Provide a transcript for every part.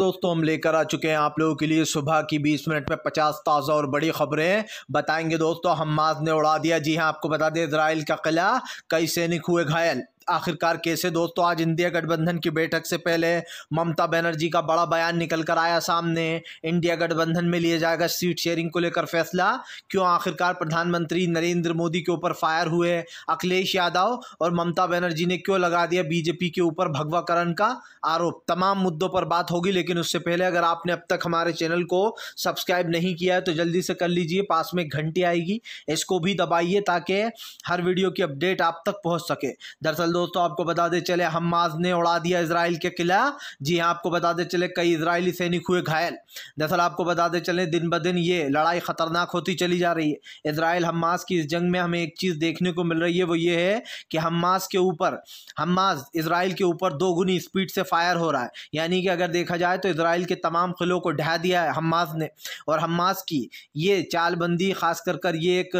दोस्तों हम लेकर आ चुके हैं आप लोगों के लिए सुबह की 20 मिनट में 50 ताज़ा और बड़ी खबरें बताएंगे दोस्तों हमास ने उड़ा दिया जी हाँ आपको बता दें इसराइल का किला कई सैनिक हुए घायल आखिरकार कैसे दोस्तों आज इंडिया गठबंधन की बैठक से पहले ममता बनर्जी का बड़ा बयान निकल कर आया सामने इंडिया गठबंधन में लिया जाएगा सीट शेयरिंग को लेकर फैसला क्यों आखिरकार प्रधानमंत्री नरेंद्र मोदी के ऊपर फायर हुए अखिलेश यादव और ममता बनर्जी ने क्यों लगा दिया बीजेपी के ऊपर भगवाकरण का आरोप तमाम मुद्दों पर बात होगी लेकिन उससे पहले अगर आपने अब तक हमारे चैनल को सब्सक्राइब नहीं किया है तो जल्दी से कर लीजिए पास में घंटी आएगी इसको भी दबाइए ताकि हर वीडियो की अपडेट आप तक पहुँच सके दरअसल चल दोस्तों आपको बताते चले हमास ने उड़ा दिया इसराइल के किला जी हाँ आपको बताते चले कई इसराइली सैनिक हुए घायल दरअसल आपको बताते चले दिन ब दिन ये लड़ाई ख़तरनाक होती चली जा रही है इसराइल हमास की इस जंग में हमें एक चीज़ देखने को मिल रही है वो ये है कि हमास के ऊपर हमास इसराइल के ऊपर दो गुनी स्पीड से फायर हो रहा है यानी कि अगर देखा जाए तो इसराइल के तमाम किलों को ढहा दिया है हमास ने और हमास की ये चालबंदी खास कर कर ये एक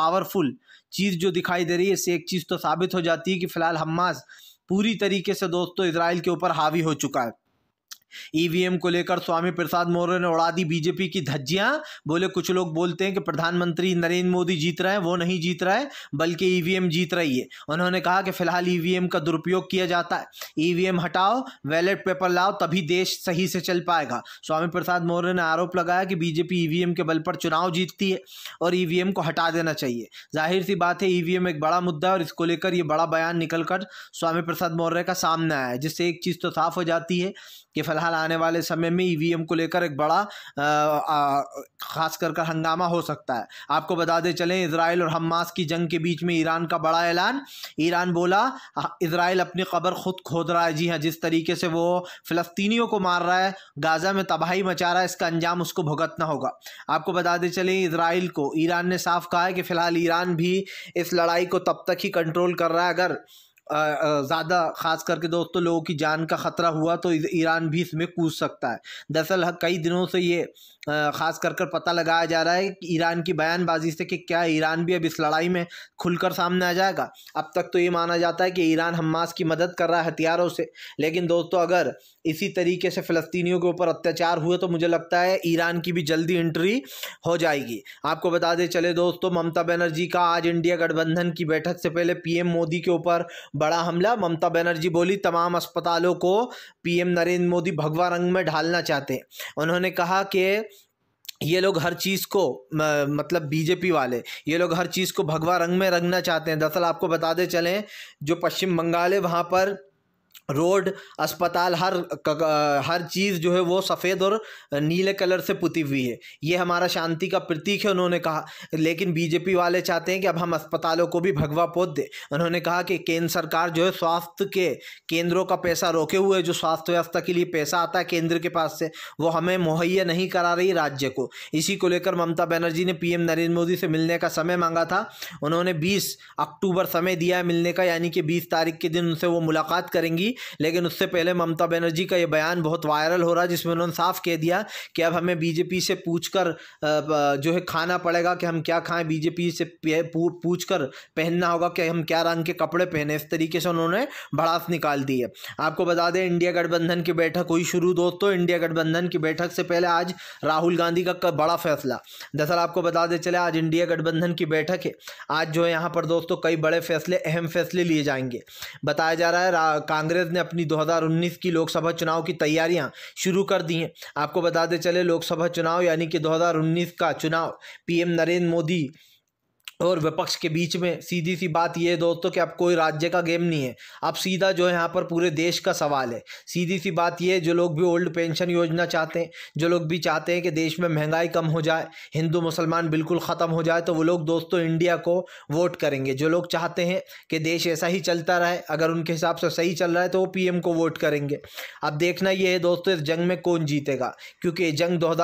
पावरफुल चीज़ जो दिखाई दे रही है इससे एक चीज़ तो साबित हो जाती है कि फ़िलहाल हमास पूरी तरीके से दोस्तों इसराइल के ऊपर हावी हो चुका है ईवीएम को लेकर स्वामी प्रसाद मौर्य ने उड़ा दी बीजेपी की धज्जियां बोले कुछ लोग बोलते हैं कि प्रधानमंत्री नरेंद्र मोदी जीत रहे हैं वो नहीं जीत रहा है बल्कि ईवीएम जीत रही है उन्होंने कहा कि फिलहाल ईवीएम का दुरुपयोग किया जाता है ईवीएम हटाओ बैलेट पेपर लाओ तभी देश सही से चल पाएगा स्वामी प्रसाद मौर्य ने आरोप लगाया कि बीजेपी ईवीएम के बल पर चुनाव जीतती है और ईवीएम को हटा देना चाहिए जाहिर सी बात है ईवीएम एक बड़ा मुद्दा है और इसको लेकर यह बड़ा बयान निकलकर स्वामी प्रसाद मौर्य का सामना आया है जिससे एक चीज़ तो साफ हो जाती है कि फ़िलहाल आने वाले समय में ईवीएम e को लेकर एक बड़ा ख़ास कर हंगामा हो सकता है आपको बताते चलें इसराइल और हमास की जंग के बीच में ईरान का बड़ा ऐलान ईरान बोला इसराइल अपनी कबर खुद खोद रहा है जी हाँ जिस तरीके से वो फ़लस्तीनियों को मार रहा है गाज़ा में तबाही मचा रहा है इसका अंजाम उसको भुगतना होगा आपको बताते चलें इसराइल को ईरान ने साफ कहा है कि फ़िलहाल ईरान भी इस लड़ाई को तब तक ही कंट्रोल कर रहा है अगर ज़्यादा ख़ास करके दोस्तों लोगों की जान का ख़तरा हुआ तो ईरान भी इसमें कूद सकता है दरअसल कई दिनों से ये ख़ास कर कर पता लगाया जा रहा है कि ईरान की बयानबाजी से कि क्या ईरान भी अब इस लड़ाई में खुलकर सामने आ जाएगा अब तक तो ये माना जाता है कि ईरान हमास की मदद कर रहा है हथियारों से लेकिन दोस्तों अगर इसी तरीके से फ़लस्तीनियों के ऊपर अत्याचार हुए तो मुझे लगता है ईरान की भी जल्दी एंट्री हो जाएगी आपको बता दें चले दोस्तों ममता बनर्जी का आज इंडिया गठबंधन की बैठक से पहले पीएम मोदी के ऊपर बड़ा हमला ममता बनर्जी बोली तमाम अस्पतालों को पीएम नरेंद्र मोदी भगवा रंग में ढालना चाहते हैं उन्होंने कहा कि ये लोग हर चीज़ को मतलब बीजेपी वाले ये लोग हर चीज़ को भगवा रंग में रंगना चाहते हैं दरअसल आपको बताते चलें जो पश्चिम बंगाल है वहाँ पर रोड अस्पताल हर हर चीज़ जो है वो सफ़ेद और नीले कलर से पुती हुई है ये हमारा शांति का प्रतीक है उन्होंने कहा लेकिन बीजेपी वाले चाहते हैं कि अब हम अस्पतालों को भी भगवा पोत दें उन्होंने कहा कि केंद्र सरकार जो है स्वास्थ्य के केंद्रों का पैसा रोके हुए जो स्वास्थ्य व्यवस्था के लिए पैसा आता है केंद्र के पास से वो हमें मुहैया नहीं करा रही राज्य को इसी को लेकर ममता बनर्जी ने पी नरेंद्र मोदी से मिलने का समय मांगा था उन्होंने बीस अक्टूबर समय दिया है मिलने का यानी कि बीस तारीख के दिन उनसे वो मुलाकात करेंगी लेकिन उससे पहले ममता बनर्जी का ये बयान बहुत वायरल हो रहा है जिसमें उन्होंने साफ कह दिया कि अब हमें बीजेपी से पूछ कर जो है खाना पड़ेगा कि हम क्या खाएं बीजेपी से पूछ कर पहनना होगा कि हम क्या रंग के कपड़े पहने इस तरीके से उन्होंने भड़ास निकाल दी है आपको बता दें इंडिया गठबंधन की बैठक हुई शुरू दोस्तों इंडिया गठबंधन की बैठक से पहले आज राहुल गांधी का बड़ा फैसला दरअसल आपको बता दें चले आज इंडिया गठबंधन की बैठक है आज जो है यहाँ पर दोस्तों कई बड़े फैसले अहम फैसले लिए जाएंगे बताया जा रहा है कांग्रेस कांग्रेस ने अपनी 2019 की लोकसभा चुनाव की तैयारियां शुरू कर दी हैं आपको बताते चले लोकसभा चुनाव यानी कि 2019 का चुनाव पीएम नरेंद्र मोदी और विपक्ष के बीच में सीधी सी बात ये है दोस्तों कि अब कोई राज्य का गेम नहीं है अब सीधा जो है यहाँ पर पूरे देश का सवाल है सीधी सी बात ये है जो लोग भी ओल्ड पेंशन योजना चाहते हैं जो लोग भी चाहते हैं कि देश में महंगाई कम हो जाए हिंदू मुसलमान बिल्कुल ख़त्म हो जाए तो वो लोग दोस्तों इंडिया को वोट करेंगे जो लोग चाहते हैं कि देश ऐसा ही चलता रहे अगर उनके हिसाब से सही चल रहा है तो वो पी को वोट करेंगे अब देखना ये है दोस्तों इस जंग में कौन जीतेगा क्योंकि ये जंग दो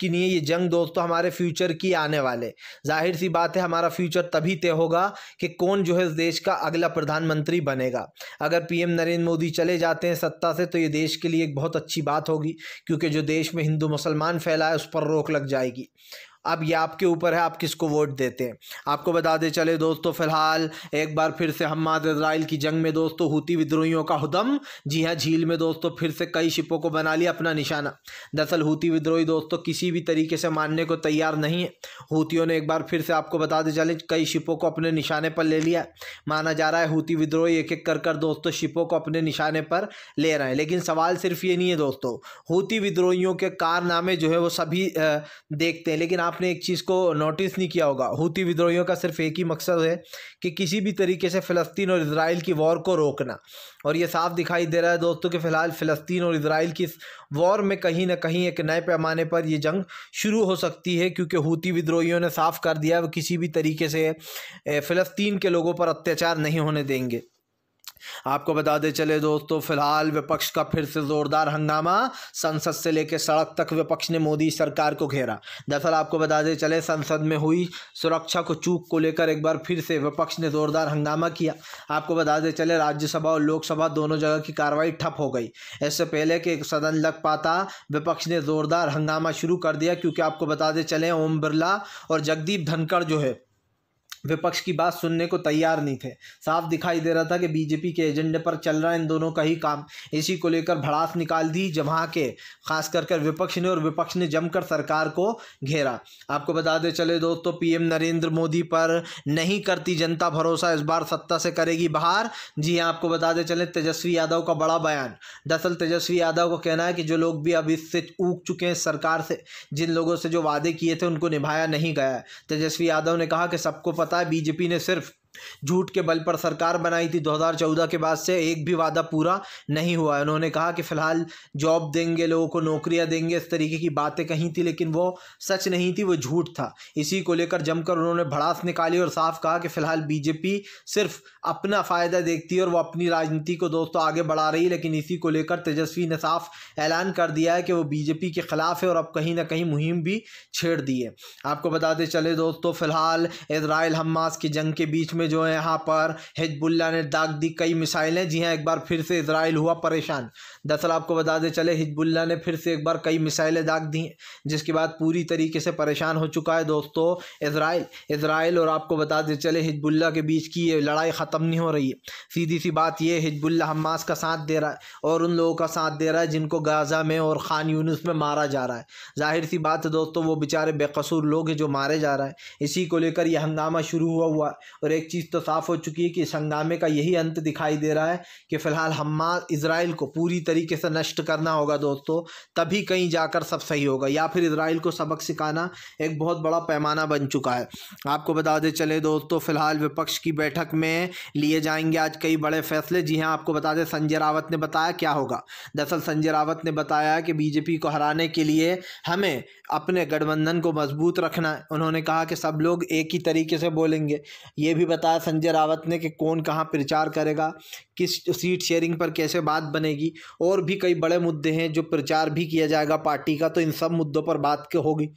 की नहीं है ये जंग दोस्तों हमारे फ्यूचर की आने वाले जाहिर सी बात है हमारा हमारा फ्यूचर तभी तय होगा कि कौन जो है इस देश का अगला प्रधानमंत्री बनेगा अगर पीएम नरेंद्र मोदी चले जाते हैं सत्ता से तो ये देश के लिए एक बहुत अच्छी बात होगी क्योंकि जो देश में हिंदू मुसलमान फैला है उस पर रोक लग जाएगी अब ये आपके ऊपर है आप किसको वोट देते हैं आपको बता दे चले दोस्तों फिलहाल एक बार फिर से हमाद इसराइल की जंग में दोस्तों हूती विद्रोहियों का हुदम जी हाँ झील में दोस्तों फिर से कई शिपों को बना लिया अपना निशाना दरअसल हूती विद्रोही दोस्तों किसी भी तरीके से मानने को तैयार नहीं है हूतियों ने एक बार फिर से आपको बता दे चले कई शिपों को अपने निशाने पर ले लिया माना जा रहा है हूती विद्रोही एक एक कर कर दोस्तों शिपों को अपने निशाने पर ले रहे हैं लेकिन सवाल सिर्फ ये नहीं है दोस्तों हूती विद्रोहियों के कारनामे जो है वो सभी देखते हैं लेकिन आप आपने एक चीज़ को नोटिस नहीं किया होगा हूती विद्रोहियों का सिर्फ एक ही मकसद है कि किसी भी तरीके से फ़लस्तीन और इसराइल की वॉर को रोकना और ये साफ दिखाई दे रहा है दोस्तों कि फ़िलहाल फ़लस्तीन और इसराइल की इस वॉर में कहीं ना कहीं एक नए पैमाने पर ये जंग शुरू हो सकती है क्योंकि हूती विद्रोहियों ने साफ़ कर दिया वो किसी भी तरीके से फ़लस्तीन के लोगों पर अत्याचार नहीं होने देंगे आपको बताते चले दोस्तों फिलहाल विपक्ष का फिर से जोरदार हंगामा संसद से लेकर सड़क तक विपक्ष ने मोदी सरकार को घेरा दरअसल आपको बताते चले संसद में हुई सुरक्षा को चूक को लेकर एक बार फिर से विपक्ष ने जोरदार हंगामा किया आपको बताते चले राज्यसभा और लोकसभा दोनों जगह की कार्रवाई ठप हो गई इससे पहले कि सदन लग पाता विपक्ष ने जोरदार हंगामा शुरू कर दिया क्योंकि आपको बताते चले ओम बिरला और जगदीप धनखड़ जो है विपक्ष की बात सुनने को तैयार नहीं थे साफ दिखाई दे रहा था कि बीजेपी के एजेंडे पर चल रहा है इन दोनों का ही काम इसी को लेकर भड़ास निकाल दी जहाँ के खास कर कर विपक्ष ने और विपक्ष ने जमकर सरकार को घेरा आपको बताते चले दोस्तों पीएम नरेंद्र मोदी पर नहीं करती जनता भरोसा इस बार सत्ता से करेगी बाहर जी हाँ आपको बताते चले तेजस्वी यादव का बड़ा बयान दरअसल तेजस्वी यादव का कहना है कि जो लोग भी अब इससे ऊग चुके हैं सरकार से जिन लोगों से जो वादे किए थे उनको निभाया नहीं गया तेजस्वी यादव ने कहा कि सबको पता बताया बीजेपी ने सिर्फ झूठ के बल पर सरकार बनाई थी 2014 के बाद से एक भी वादा पूरा नहीं हुआ उन्होंने कहा कि फ़िलहाल जॉब देंगे लोगों को नौकरियां देंगे इस तरीके की बातें कही थी लेकिन वो सच नहीं थी वो झूठ था इसी को लेकर जमकर उन्होंने भड़ास निकाली और साफ कहा कि फ़िलहाल बीजेपी सिर्फ अपना फ़ायदा देखती है और वो अपनी राजनीति को दोस्तों आगे बढ़ा रही है लेकिन इसी को लेकर तेजस्वी ने साफ ऐलान कर दिया है कि वो बीजेपी के ख़िलाफ़ है और अब कहीं ना कहीं मुहिम भी छेड़ दी है आपको बताते चले दोस्तों फ़िलहाल इसराइल हमास की जंग के बीच में में जो है यहाँ पर हिजबुल्ला ने दाग दी कई मिसाइलें जी हैं हाँ, एक बार फिर से इसराइल हुआ परेशान दरअसल आपको बताते चले हिजबुल्ला ने फिर से एक बार कई मिसाइलें दाग दी जिसके बाद पूरी तरीके से परेशान हो चुका है दोस्तों इसराइल इसराइल और आपको बताते चले हिजबुल्ला के बीच की ये लड़ाई ख़त्म नहीं हो रही है सीधी सी बात यह हिजबुल्ला हमास का साथ दे रहा है और उन लोगों का साथ दे रहा है जिनको गाज़ा में और ख़ान यूनुस में मारा जा रहा है जाहिर सी बात है दोस्तों वो बेचारे बेकसूर लोग हैं जो मारे जा रहे हैं इसी को लेकर यह हंगामा शुरू हुआ हुआ और एक चीज़ तो साफ़ हो चुकी है कि इस हंगामे का यही अंत दिखाई दे रहा है कि फ़िलहाल हमास इसराइल को पूरी तरीके से नष्ट करना होगा दोस्तों तभी कहीं जाकर सब सही होगा या फिर इसराइल को सबक सिखाना एक बहुत बड़ा पैमाना बन चुका है आपको बता दें चले दोस्तों फिलहाल विपक्ष की बैठक में लिए जाएंगे आज कई बड़े फैसले जी हाँ आपको बता दें संजय रावत ने बताया क्या होगा दरअसल संजय रावत ने बताया कि बीजेपी को हराने के लिए हमें अपने गठबंधन को मजबूत रखना है उन्होंने कहा कि सब लोग एक ही तरीके से बोलेंगे ये भी बताया संजय रावत ने कि कौन कहाँ प्रचार करेगा किस सीट शेयरिंग पर कैसे बात बनेगी और भी कई बड़े मुद्दे हैं जो प्रचार भी किया जाएगा पार्टी का तो इन सब मुद्दों पर बात होगी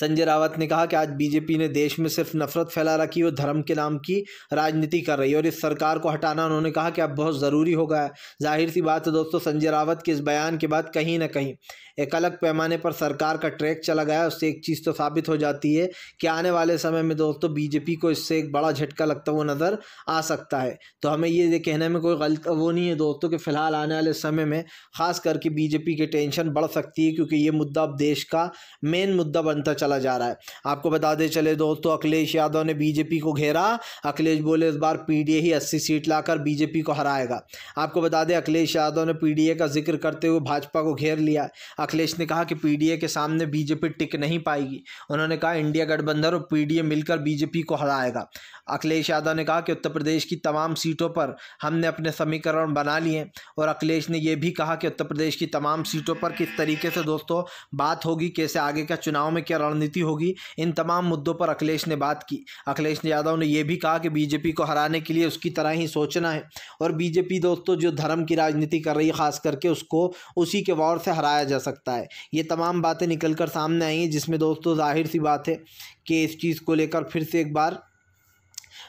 संजय रावत ने कहा कि आज बीजेपी ने देश में सिर्फ नफरत फैला रखी और धर्म के नाम की राजनीति कर रही है और इस सरकार को हटाना उन्होंने कहा कि अब बहुत ज़रूरी हो गया है जाहिर सी बात है दोस्तों संजय रावत के इस बयान के बाद कहीं ना कहीं एक अलग पैमाने पर सरकार का ट्रैक चला गया उससे एक चीज़ तो साबित हो जाती है कि आने वाले समय में दोस्तों बीजेपी को इससे एक बड़ा झटका लगता हुआ नज़र आ सकता है तो हमें ये कहने में कोई गलत वो नहीं है दोस्तों कि फ़िलहाल आने वाले समय में ख़ास करके बीजेपी की टेंशन बढ़ सकती है क्योंकि ये मुद्दा अब देश का मेन मुद्दा बन बनता चला जा रहा है आपको बता दे चले दोस्तों अखिलेश यादव ने बीजेपी को घेरा अखिलेश बोले इस बार पीडीए ही अस्सी सीट लाकर बीजेपी को हराएगा आपको बता दे अखिलेश यादव ने पीडीए का जिक्र करते हुए भाजपा को घेर लिया अखिलेश ने कहा कि पीडीए के सामने बीजेपी टिक नहीं पाएगी उन्होंने कहा इंडिया गठबंधन और पीडीए मिलकर बीजेपी को हराएगा अखिलेश यादव ने कहा कि उत्तर प्रदेश की तमाम सीटों पर हमने अपने समीकरण बना लिए और अखिलेश ने यह भी कहा कि उत्तर प्रदेश की तमाम सीटों पर किस तरीके से दोस्तों बात होगी कैसे आगे का चुनाव में क्या रणनीति होगी इन तमाम मुद्दों पर अखिलेश ने बात की अखिलेश यादव ने यह भी कहा कि बीजेपी को हराने के लिए उसकी तरह ही सोचना है और बीजेपी दोस्तों जो धर्म की राजनीति कर रही है खास करके उसको उसी के वार से हराया जा सकता है ये तमाम बातें निकल कर सामने आई हैं जिसमें दोस्तों जाहिर सी बात है कि इस चीज़ को लेकर फिर से एक बार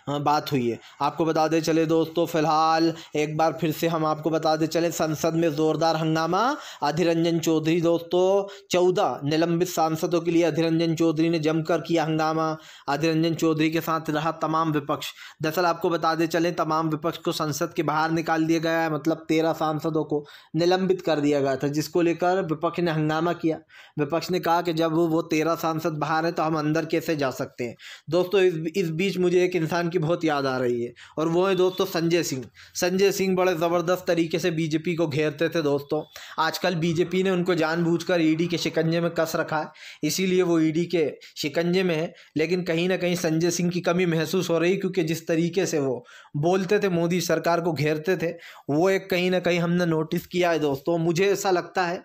हाँ, बात हुई है आपको बता दें चले दोस्तों फिलहाल एक बार फिर से हम आपको बता दें चले संसद में ज़ोरदार हंगामा अधीर रंजन चौधरी दोस्तों चौदह निलंबित सांसदों के लिए अधीर रंजन चौधरी ने जमकर किया हंगामा अधीर रंजन चौधरी के साथ रहा तमाम विपक्ष दरअसल आपको बता दें चले तमाम विपक्ष को संसद के बाहर निकाल दिया गया है मतलब तेरह सांसदों को निलंबित कर दिया गया था जिसको लेकर विपक्ष ने हंगामा किया विपक्ष ने कहा कि जब वो तेरह सांसद बाहर हैं तो हम अंदर कैसे जा सकते हैं दोस्तों इस इस बीच मुझे एक इंसान की बहुत याद आ रही है और वो है दोस्तों संजय सिंह संजय सिंह बड़े ज़बरदस्त तरीके से बीजेपी को घेरते थे दोस्तों आजकल बीजेपी ने उनको जानबूझकर ईडी e के शिकंजे में कस रखा है इसीलिए वो ईडी e के शिकंजे में है लेकिन कहीं ना कहीं संजय सिंह की कमी महसूस हो रही क्योंकि जिस तरीके से वो बोलते थे मोदी सरकार को घेरते थे वो एक कहीं ना कहीं हमने नोटिस किया है दोस्तों मुझे ऐसा लगता है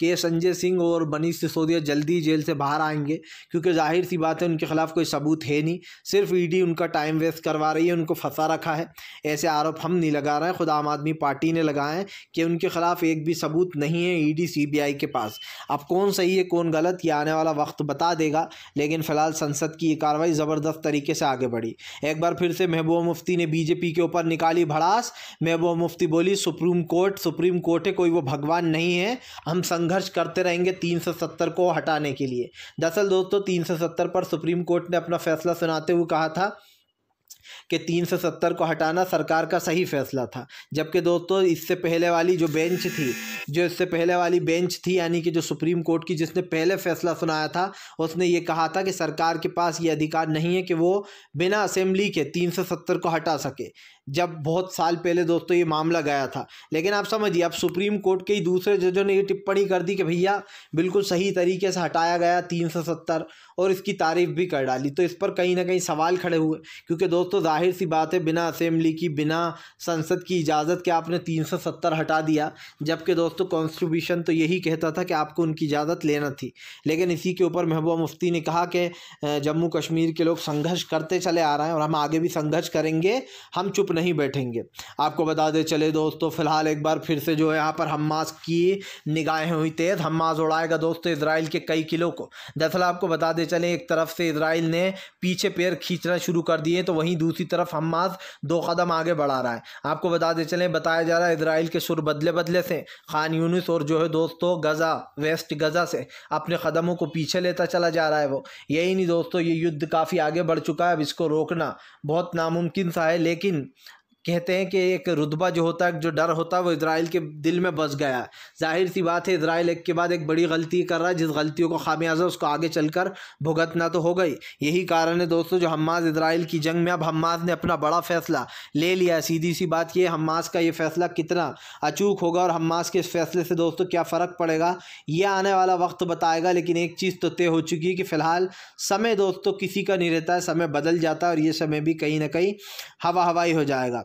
के संजय सिंह और मनीष सिसोदिया जल्दी जेल से बाहर आएंगे क्योंकि जाहिर सी बात है उनके खिलाफ कोई सबूत है नहीं सिर्फ ईडी उनका टाइम वेस्ट करवा रही है उनको फंसा रखा है ऐसे आरोप हम नहीं लगा रहे हैं खुद आम आदमी पार्टी ने लगाए हैं कि उनके खिलाफ एक भी सबूत नहीं है बी आई के पास अब कौन सही है कौन गलत ये आने वाला वक्त बता देगा लेकिन फिलहाल संसद की ये कार्रवाई ज़बरदस्त तरीके से आगे बढ़ी एक बार फिर से महबूबा मुफ्ती ने बीजेपी के ऊपर निकाली भड़ास महबूबा मुफ्ती बोली सुप्रीम कोर्ट सुप्रीम कोर्ट है कोई वो भगवान नहीं है हम संघ संघर्ष करते रहेंगे 370 को हटाने के लिए दरअसल दोस्तों 370 पर सुप्रीम कोर्ट ने अपना फैसला सुनाते हुए कहा था कि 370 को हटाना सरकार का सही फैसला था जबकि दोस्तों इससे पहले वाली जो बेंच थी जो इससे पहले वाली बेंच थी यानी कि जो सुप्रीम कोर्ट की जिसने पहले फैसला सुनाया था उसने ये कहा था कि सरकार के पास ये अधिकार नहीं है कि वो बिना असेंबली के 370 को हटा सके जब बहुत साल पहले दोस्तों ये मामला गया था लेकिन आप समझिए अब सुप्रीम कोर्ट के ही दूसरे जजों ने ये टिप्पणी कर दी कि भैया बिल्कुल सही तरीके से हटाया गया तीन सौ सत्तर और इसकी तारीफ भी कर डाली तो इस पर कहीं ना कहीं सवाल खड़े हुए क्योंकि दोस्तों जाहिर सी बात है बिना असेंबली की बिना संसद की इजाज़त के आपने तीन सौ सत्तर हटा दिया जबकि दोस्तों कॉन्स्टिट्यूशन तो यही कहता था कि आपको उनकी इजाज़त लेना थी लेकिन इसी के ऊपर महबूबा मुफ्ती ने कहा कि जम्मू कश्मीर के लोग संघर्ष करते चले आ रहे हैं और हम आगे भी संघर्ष करेंगे हम चुप नहीं नहीं बैठेंगे आपको बता दे चले दोस्तों फ़िलहाल एक बार फिर से जो है यहाँ पर हमास की निगाहें हुई तेज़ हमास उड़ाएगा दोस्तों इसराइल के कई किलों को दरअसल आपको बता दे चले एक तरफ से इसराइल ने पीछे पैर खींचना शुरू कर दिए तो वहीं दूसरी तरफ हमास दो कदम आगे बढ़ा रहा है आपको बता दे चले बताया जा रहा है इसराइल के सुर बदले बदले से खान यूनिस और जो है दोस्तों गज़ा वेस्ट गज़ा से अपने कदमों को पीछे लेता चला जा रहा है वो यही नहीं दोस्तों ये युद्ध काफ़ी आगे बढ़ चुका है अब इसको रोकना बहुत नामुमकिन सा है लेकिन कहते हैं कि एक रुतबा जो होता है जो डर होता है वो इसराइल के दिल में बस गया जाहिर सी बात है इसराइल एक के बाद एक बड़ी गलती कर रहा है जिस गलतियों को खामियाजा उसको आगे चलकर भुगतना तो हो गई यही कारण है दोस्तों जो हमास इसराइल की जंग में अब हमास ने अपना बड़ा फैसला ले लिया सीधी सी बात ये हमास का ये फैसला कितना अचूक होगा और हमास के इस फैसले से दोस्तों क्या फ़र्क पड़ेगा ये आने वाला वक्त बताएगा लेकिन एक चीज़ तो तय हो चुकी है कि फ़िलहाल समय दोस्तों किसी का नहीं रहता है समय बदल जाता है और ये समय भी कहीं ना कहीं हवा हवाई हो जाएगा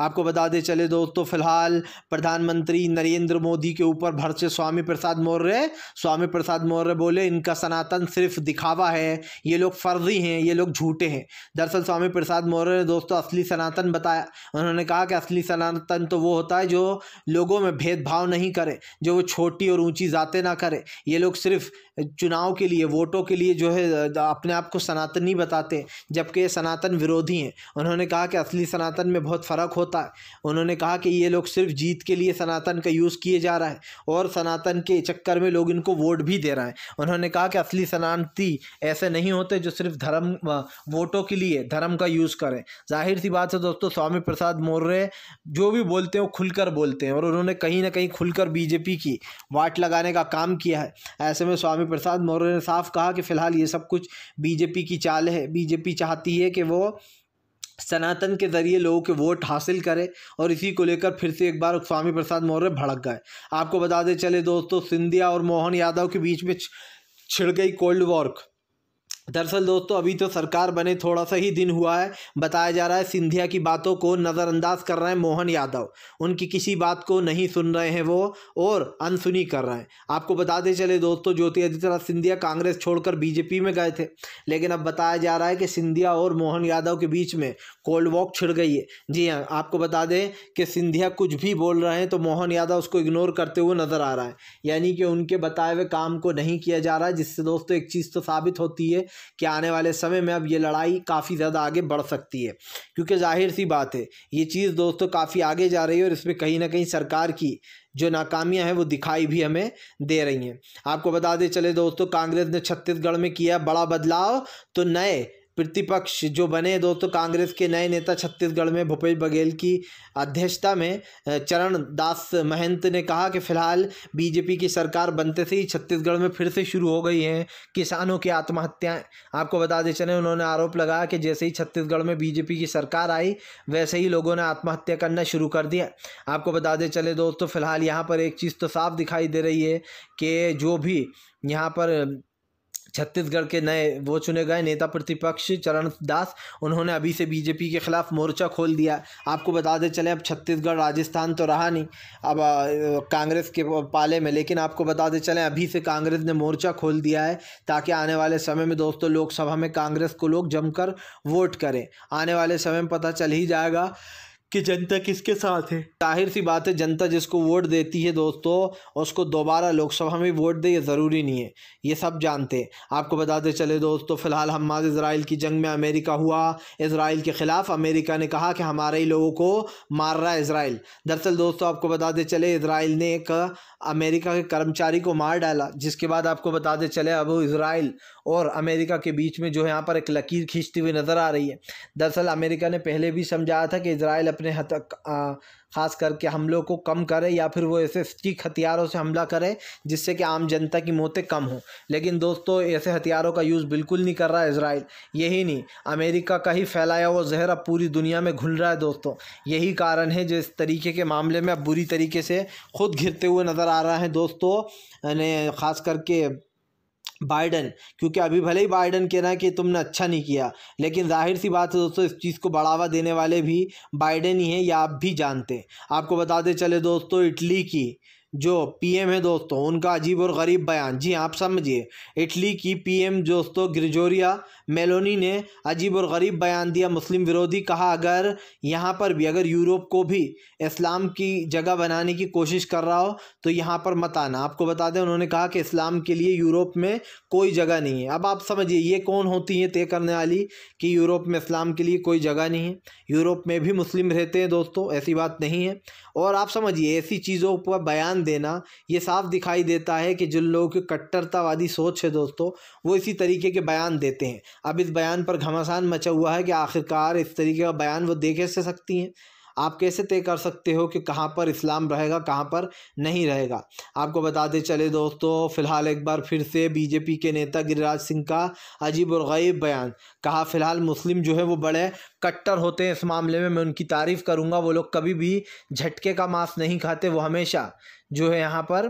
आपको बता दें चले दोस्तों फिलहाल प्रधानमंत्री नरेंद्र मोदी के ऊपर भरसे स्वामी प्रसाद मौर्य स्वामी प्रसाद मौर्य बोले इनका सनातन सिर्फ दिखावा है ये लोग फर्जी हैं ये लोग झूठे हैं दरअसल स्वामी प्रसाद मौर्य ने दोस्तों असली सनातन बताया उन्होंने कहा कि असली सनातन तो वो होता है जो लोगों में भेदभाव नहीं करे जो वो छोटी और ऊँची जाते ना करे ये लोग सिर्फ चुनाव के लिए वोटों के लिए जो है अपने आप को सनातनी बताते जबकि ये सनातन विरोधी हैं उन्होंने कहा कि असली सनातन में बहुत फ़र्क हो होता है उन्होंने कहा कि ये लोग सिर्फ जीत के लिए सनातन का यूज़ किए जा रहा है और सनातन के चक्कर में लोग इनको वोट भी दे रहे हैं उन्होंने कहा कि असली सनातनी ऐसे नहीं होते जो सिर्फ धर्म वोटों के लिए धर्म का यूज़ करें जाहिर सी बात है दोस्तों स्वामी प्रसाद मौर्य जो भी बोलते हैं वो खुलकर बोलते हैं और उन्होंने कहीं ना कहीं खुलकर बीजेपी की वाट लगाने का काम किया है ऐसे में स्वामी प्रसाद मौर्य ने साफ कहा कि फ़िलहाल ये सब कुछ बीजेपी की चाल है बीजेपी चाहती है कि वो सनातन के ज़रिए लोगों के वोट हासिल करें और इसी को लेकर फिर से एक बार स्वामी प्रसाद मौर्य भड़क गए आपको बता दें चले दोस्तों सिंधिया और मोहन यादव के बीच में छिड़ गई कोल्ड वॉर दरअसल दोस्तों अभी तो सरकार बने थोड़ा सा ही दिन हुआ है बताया जा रहा है सिंधिया की बातों को नज़रअंदाज कर रहे हैं मोहन यादव उनकी किसी बात को नहीं सुन रहे हैं वो और अनसुनी कर रहे हैं आपको बताते चले दोस्तों ज्योति आदित्यनाथ सिंधिया कांग्रेस छोड़कर बीजेपी में गए थे लेकिन अब बताया जा रहा है कि सिंधिया और मोहन यादव के बीच में कोल्ड वॉक छिड़ गई है जी हाँ आपको बता दें कि सिंधिया कुछ भी बोल रहे हैं तो मोहन यादव उसको इग्नोर करते हुए नज़र आ रहा है यानी कि उनके बताए हुए काम को नहीं किया जा रहा है जिससे दोस्तों एक चीज़ तो साबित होती है कि आने वाले समय में अब ये लड़ाई काफ़ी ज़्यादा आगे बढ़ सकती है क्योंकि जाहिर सी बात है ये चीज़ दोस्तों काफ़ी आगे जा रही है और इसमें कहीं ना कहीं सरकार की जो नाकामियां हैं वो दिखाई भी हमें दे रही हैं आपको बता दें चले दोस्तों कांग्रेस ने छत्तीसगढ़ में किया बड़ा बदलाव तो नए प्रतिपक्ष जो बने दोस्तों कांग्रेस के नए नेता छत्तीसगढ़ में भूपेश बघेल की अध्यक्षता में चरण दास महंत ने कहा कि फिलहाल बीजेपी की सरकार बनते से ही छत्तीसगढ़ में फिर से शुरू हो गई हैं किसानों की आत्महत्याएं आपको बता दें चले उन्होंने आरोप लगाया कि जैसे ही छत्तीसगढ़ में बीजेपी की सरकार आई वैसे ही लोगों ने आत्महत्या करना शुरू कर दिया आपको बता दें चले दोस्तों फिलहाल यहाँ पर एक चीज़ तो साफ दिखाई दे रही है कि जो भी यहाँ पर छत्तीसगढ़ के नए वो चुने गए नेता प्रतिपक्ष चरण दास उन्होंने अभी से बीजेपी के खिलाफ मोर्चा खोल दिया आपको बता दें चले अब छत्तीसगढ़ राजस्थान तो रहा नहीं अब कांग्रेस के पाले में लेकिन आपको बता दें चले अभी से कांग्रेस ने मोर्चा खोल दिया है ताकि आने वाले समय में दोस्तों लोकसभा में कांग्रेस को लोग जमकर वोट करें आने वाले समय में पता चल ही जाएगा कि जनता किसके साथ है जाहिर सी बात है जनता जिसको वोट देती है दोस्तों उसको दोबारा लोकसभा में वोट दे ये ज़रूरी नहीं है ये सब जानते हैं आपको बताते चले दोस्तों फ़िलहाल हमास इसराइल की जंग में अमेरिका हुआ इसराइल के ख़िलाफ़ अमेरिका ने कहा कि हमारे ही लोगों को मार रहा है इसराइल दरअसल दोस्तों आपको बताते चले इसराइल ने एक अमेरिका के कर्मचारी को मार डाला जिसके बाद आपको बताते चले अब इसराइल और अमेरिका के बीच में जो है यहाँ पर एक लकीर खींचती हुई नज़र आ रही है दरअसल अमेरिका ने पहले भी समझाया था कि इसराइल अपने हत ख़ास करके हमलों को कम करें या फिर वो ऐसे स्टिक हथियारों से हमला करें जिससे कि आम जनता की मौतें कम हों लेकिन दोस्तों ऐसे हथियारों का यूज़ बिल्कुल नहीं कर रहा है इसराइल यही नहीं अमेरिका का ही फैलाया हुआ जहर अब पूरी दुनिया में घुल रहा है दोस्तों यही कारण है जो इस तरीके के मामले में अब बुरी तरीके से खुद घिरते हुए नज़र आ रहा है दोस्तों ने ख़ास करके बाइडन क्योंकि अभी भले ही बाइडन कह रहे हैं कि तुमने अच्छा नहीं किया लेकिन जाहिर सी बात है दोस्तों इस चीज़ को बढ़ावा देने वाले भी बाइडन ही हैं या आप भी जानते हैं आपको बताते चले दोस्तों इटली की जो पीएम है दोस्तों उनका अजीब और गरीब बयान जी हाँ, आप समझिए इटली की पीएम दोस्तों ग्रिजोरिया मेलोनी ने अजीब और गरीब बयान दिया मुस्लिम विरोधी कहा अगर यहाँ पर भी अगर यूरोप को भी इस्लाम की जगह बनाने की कोशिश कर रहा हो तो यहाँ पर मत आना आपको बता दें उन्होंने कहा कि इस्लाम के लिए यूरोप में कोई जगह नहीं है अब आप समझिए ये कौन होती है तय करने वाली कि यूरोप में इस्लाम के लिए कोई जगह नहीं है यूरोप में भी मुस्लिम रहते हैं दोस्तों ऐसी बात नहीं है और आप समझिए ऐसी चीज़ों पर बयान देना ये साफ दिखाई देता है कि जिन लोगों की कट्टरतावादी सोच है दोस्तों वो इसी तरीके के बयान देते हैं अब इस बयान पर घमासान मचा हुआ है कि आखिरकार इस तरीके का बयान वो दे कैसे सकती हैं आप कैसे तय कर सकते हो कि कहाँ पर इस्लाम रहेगा कहाँ पर नहीं रहेगा आपको बताते चले दोस्तों फ़िलहाल एक बार फिर से बीजेपी के नेता गिरिराज सिंह का अजीब और गरीब बयान कहा फ़िलहाल मुस्लिम जो है वो बड़े कट्टर होते हैं इस मामले में मैं उनकी तारीफ़ करूँगा वो लोग कभी भी झटके का मांस नहीं खाते वो हमेशा जो है यहाँ पर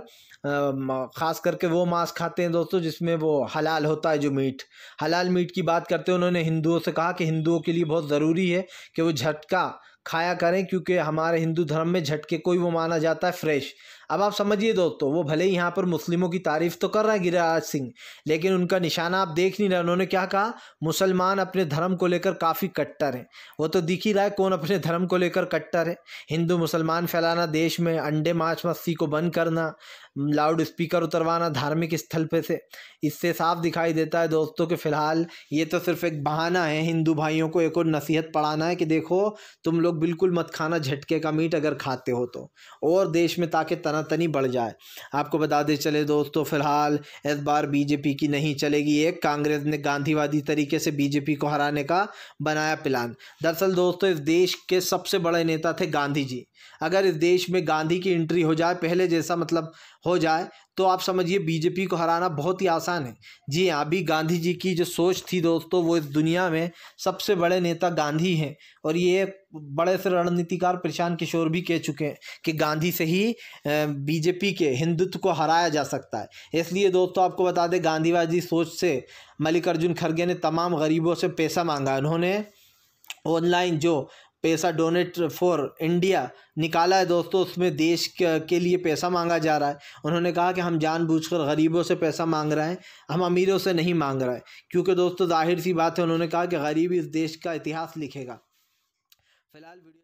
ख़ास करके वो मांस खाते हैं दोस्तों जिसमें वो हलाल होता है जो मीट हलाल मीट की बात करते हैं उन्होंने हिंदुओं से कहा कि हिंदुओं के लिए बहुत ज़रूरी है कि वो झटका खाया करें क्योंकि हमारे हिंदू धर्म में झटके को ही वो माना जाता है फ्रेश अब आप समझिए दोस्तों वो भले ही यहाँ पर मुस्लिमों की तारीफ तो कर रहा है गिरिराज सिंह लेकिन उनका निशाना आप देख नहीं रहे उन्होंने क्या कहा मुसलमान अपने धर्म को लेकर काफ़ी कट्टर हैं वो तो दिख ही रहा है कौन अपने धर्म को लेकर कट्टर है हिंदू मुसलमान फैलाना देश में अंडे माछ मस्ती को बंद करना लाउड स्पीकर उतरवाना धार्मिक स्थल पे से इससे साफ दिखाई देता है दोस्तों कि फ़िलहाल ये तो सिर्फ एक बहाना है हिंदू भाइयों को एक और नसीहत पढ़ाना है कि देखो तुम लोग बिल्कुल मत खाना झटके का मीट अगर खाते हो तो और देश में ताकि तनातनी बढ़ जाए आपको बताते चले दोस्तों फ़िलहाल इस बार बीजेपी की नहीं चलेगी एक कांग्रेस ने गांधीवादी तरीके से बीजेपी को हराने का बनाया प्लान दरअसल दोस्तों इस देश के सबसे बड़े नेता थे गांधी जी अगर इस देश में गांधी की एंट्री हो जाए पहले जैसा मतलब हो जाए तो आप समझिए बीजेपी को हराना बहुत ही आसान है जी हाँ अभी गांधी जी की जो सोच थी दोस्तों वो इस दुनिया में सबसे बड़े नेता गांधी हैं और ये बड़े से रणनीतिकार प्रशांत किशोर भी कह चुके हैं कि गांधी से ही बीजेपी के हिंदुत्व को हराया जा सकता है इसलिए दोस्तों आपको बता दें गांधीवादी सोच से मल्लिकार्जुन खड़गे ने तमाम गरीबों से पैसा मांगा उन्होंने ऑनलाइन जो पैसा डोनेट फॉर इंडिया निकाला है दोस्तों उसमें देश के लिए पैसा मांगा जा रहा है उन्होंने कहा कि हम जानबूझकर गरीबों से पैसा मांग रहे हैं हम अमीरों से नहीं मांग रहे हैं क्योंकि दोस्तों जाहिर सी बात है उन्होंने कहा कि गरीबी इस देश का इतिहास लिखेगा फिलहाल